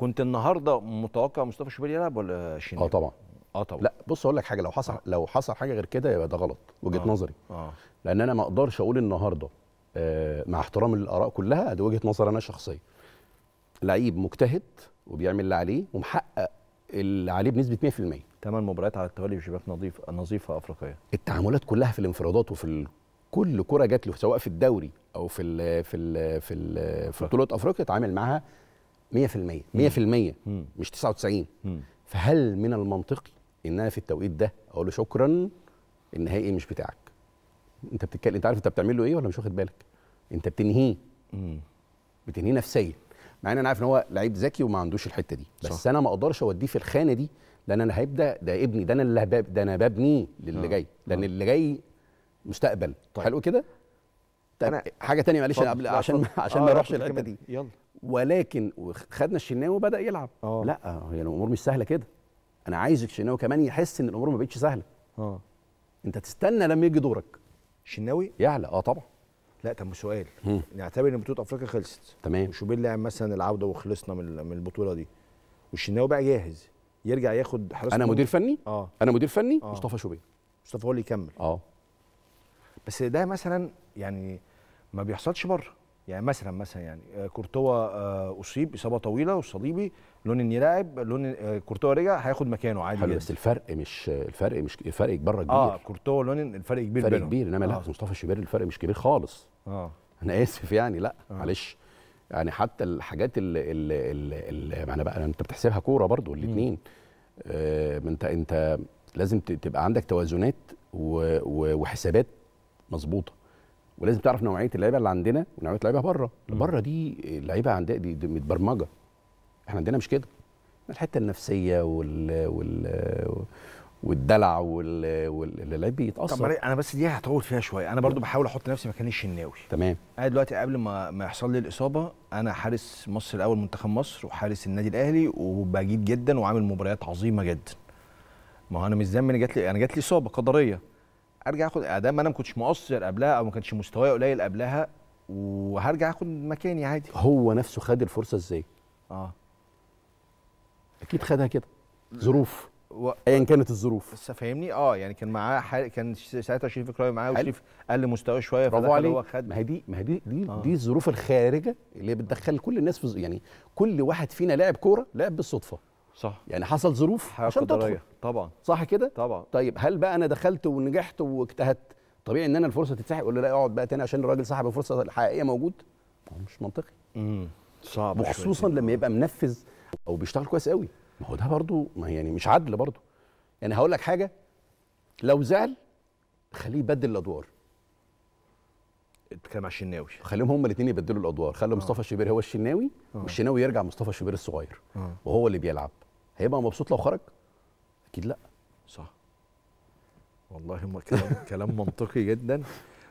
كنت النهارده متوقع مصطفى شوبير يلعب ولا شينيرو؟ اه طبعا اه طبعا لا بص اقول لك حاجه لو حصل آه. لو حصل حاجه غير كده يبقى ده غلط وجهه آه. نظري آه. لان انا ما اقدرش اقول النهارده آه مع احترامي للاراء كلها دي وجهه نظر انا شخصيه لعيب مجتهد وبيعمل اللي عليه ومحقق اللي عليه بنسبه 100% ثمان مباريات على التوالي بشباك نظيف نظيفه افريقيه التعاملات كلها في الانفرادات وفي كل كره جات له سواء في الدوري او في ال في ال في ال في بطوله افريقيا اتعامل معاها 100% 100% مش 99 فهل من المنطقي ان انا في التوقيت ده اقول له شكرا النهائي مش بتاعك انت بتتكلم انت عارف انت بتعمل له ايه ولا مش واخد بالك انت بتنهيه بتنهيه نفسيا مع ان انا عارف ان هو لعيب ذكي وما عندوش الحته دي بس صح. انا ما اقدرش اوديه في الخانه دي لان انا هيبدا ده ابني ده انا اللي هباب ده انا ببنيه للي آه. جاي لان آه. اللي جاي مستقبل طيب. حلو كده طيب حاجه تانية معلش عشان عشان ما آه، اروحش الحته دي يلا ولكن خدنا الشناوي وبدا يلعب أوه. لا هي الامور مش سهله كده انا عايز الشناوي كمان يحس ان الامور ما بقتش سهله اه انت تستنى لما يجي دورك الشناوي يعلى اه طبعا لا طب سؤال نعتبر ان بطوله افريقيا خلصت تمام وشوبير لعب مثلا العوده وخلصنا من من البطوله دي والشناوي بقى جاهز يرجع ياخد حراسه انا مدير فني اه انا مدير فني أوه. مصطفى شوبير مصطفى هو اللي يكمل اه بس ده مثلا يعني ما بيحصلش بره يعني مثلا مثلا يعني آه، كورتوا آه، اصيب اصابه طويله والصليبي لون اني لاعب لون آه، كورتوا رجع هياخد مكانه عادي حلو بس الفرق مش الفرق مش الفرق بره كبير اه كورتوا لون الفرق كبير فرق كبير انما آه. لا مصطفى شوبير الفرق مش كبير خالص اه انا اسف يعني لا آه. معلش يعني حتى الحاجات اللي, اللي, اللي, اللي انا بقى انت بتحسبها كوره برضو الاثنين آه انت انت لازم تبقى عندك توازنات وحسابات مظبوطه ولازم تعرف نوعيه اللعيبه اللي عندنا ونوعيه اللعيبه بره بره دي اللعيبه عندها دي, متبرمجه احنا عندنا مش كده الحته النفسيه وال وال والدلع وال واللعيب بيتاثر طب انا بس دي هطول فيها شويه انا برضو بحاول احط نفسي مكان الشناوي تمام انا دلوقتي قبل ما ما يحصل لي الاصابه انا حارس مصر الاول منتخب مصر وحارس النادي الاهلي وبجيد جدا وعامل مباريات عظيمه جدا ما هو انا مش ذنبي انا جات لي انا جات لي اصابه قدريه ارجع اخد اعدام انا ما كنتش مؤثر قبلها او ما كانش مستواي قليل قبلها وهرجع اخد مكاني عادي هو نفسه خد الفرصه ازاي؟ اه اكيد خدها كده ظروف و... ايا كانت الظروف بس فاهمني اه يعني كان معاه حال... كان ساعتها شريف اكرامي معاه وشريف قل مستواه شويه برافو عليه هو خد ما هي دي ما هي دي دي, آه. دي الظروف الخارجه اللي بتدخل كل الناس في يعني كل واحد فينا لاعب كوره لعب بالصدفه صح يعني حصل ظروف عشان تدخل طبعا صح كده طبعا طيب هل بقى انا دخلت ونجحت واجتهدت طبيعي ان انا الفرصه اقول ولا لا اقعد بقى تاني عشان الراجل صاحب الفرصه الحقيقيه موجود مش منطقي امم صعب وخصوصا لما يبقى منفذ او بيشتغل كويس قوي ما هو ده برضه ما يعني مش عدل برضه يعني هقول لك حاجه لو زعل خليه يبدل الادوار كان مع الشناوي خليهم هم الاثنين يبدلوا الادوار خلوا آه. مصطفى الشبير هو الشناوي آه. والشناوي يرجع مصطفى الشبير الصغير آه. وهو اللي بيلعب هيبقى مبسوط لو خرج اكيد لا صح والله كلام كلام منطقي جدا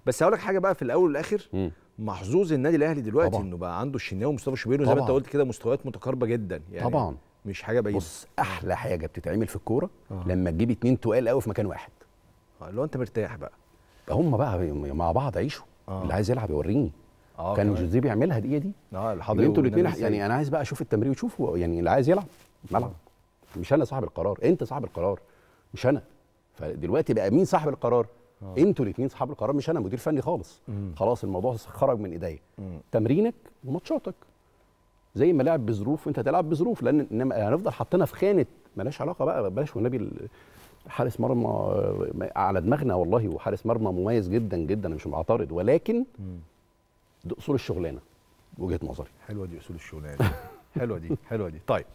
بس هقول لك حاجه بقى في الاول والاخر محظوظ النادي الاهلي دلوقتي طبعًا. انه بقى عنده الشناوي ومصطفى شبير زي ما انت قلت كده مستويات متقاربه جدا يعني طبعا مش حاجه بعيده بص احلى حاجه بتتعمل في الكوره لما تجيب اثنين تقال قوي في مكان واحد اللي لو انت مرتاح بقى هم بقى مع بعض عيشوا آه. اللي عايز يلعب يوريني آه كان جوزيه بيعملها الدقيقه دي اه الحضري انتوا الاثنين يعني انا عايز بقى اشوف التمرين وشوفوا يعني اللي عايز يلعب ملعب آه. مش انا صاحب القرار انت صاحب القرار مش انا فدلوقتي بقى مين صاحب القرار آه. انتوا الاثنين صاحب القرار مش انا مدير فني خالص مم. خلاص الموضوع خرج من ايديا تمرينك وماتشاتك زي ما لعب بظروف انت هتلعب بظروف لان انما هنفضل حاطينها في خانه ملهاش علاقه بقى بلاش والنبي حارس مرمى آه، على دماغنا والله وحارس مرمى مميز جدا جدا مش معترض ولكن دي اصول الشغلانه وجهه نظري حلوه دي اصول الشغلانه حلوه دي حلوه دي طيب